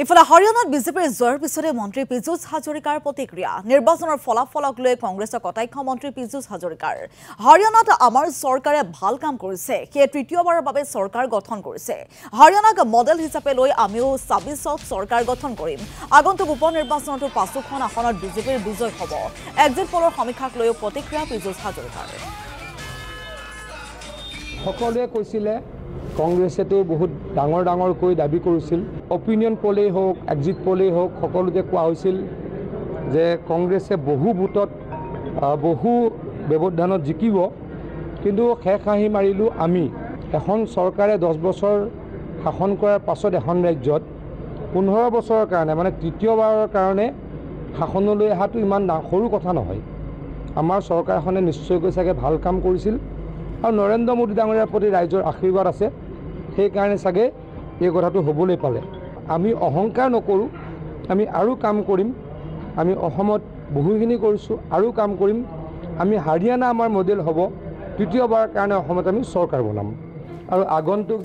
ইফালে হরিয়ানাত বিজেপির জয়ের পিছনে মন্ত্রী পীযুষ হাজরিকার প্রতিক্রিয়া নির্বাচনের ফলাফলক লো কংগ্রেসের কটাক্ষ মন্ত্রী পীযুষ হাজরিকার হরিয়ানাত আমার সরকারে ভাল কাম করেছে সে তৃতীয়বার সরকার গঠন করেছে হরিয়ানাক মডেল হিসাবে লো আমিও ছাব্বিশত সরকার গঠন করি আগন্তুক উপনির্বাচনত পাঁচোখন আসনত বিজেপির বিজয় হব এক্সিট পলর সমীক্ষাক লো প্রতিক্রিয়া পীযুষ হাজরিকার সকলে কৈছিলে কংগ্ৰেছেতো বহুত ডাঙৰ ডাঙৰকৈ দাবী কৰিছিল অপিনিয়ন পলেই হওক এক্সিট পলেই হওক সকলোতে কোৱা হৈছিল যে কংগ্ৰেছে বহু ভোটত বহু ব্যৱধানত জিকিব কিন্তু শেষ হাঁহি মাৰিলোঁ আমি এখন চৰকাৰে দহ বছৰ শাসন কৰাৰ পাছত এখন ৰাজ্যত পোন্ধৰ বছৰৰ কাৰণে মানে তৃতীয়বাৰৰ কাৰণে শাসনলৈ অহাটো ইমান সৰু কথা নহয় আমাৰ চৰকাৰখনে নিশ্চয়কৈ চাগে ভাল কাম কৰিছিল আৰু নৰেন্দ্ৰ মোদী ডাঙৰীয়াৰ প্ৰতি ৰাইজৰ আশীৰ্বাদ আছে সেইকাৰণে চাগে এই কথাটো হ'বলৈ পালে আমি অহংকাৰ নকৰোঁ আমি আৰু কাম কৰিম আমি অসমত বহুখিনি কৰিছোঁ আৰু কাম কৰিম আমি হাৰিয়ানা আমাৰ মডেল হ'ব তৃতীয়বাৰৰ কাৰণে অসমত আমি চৰকাৰ বনাম আৰু আগন্তুক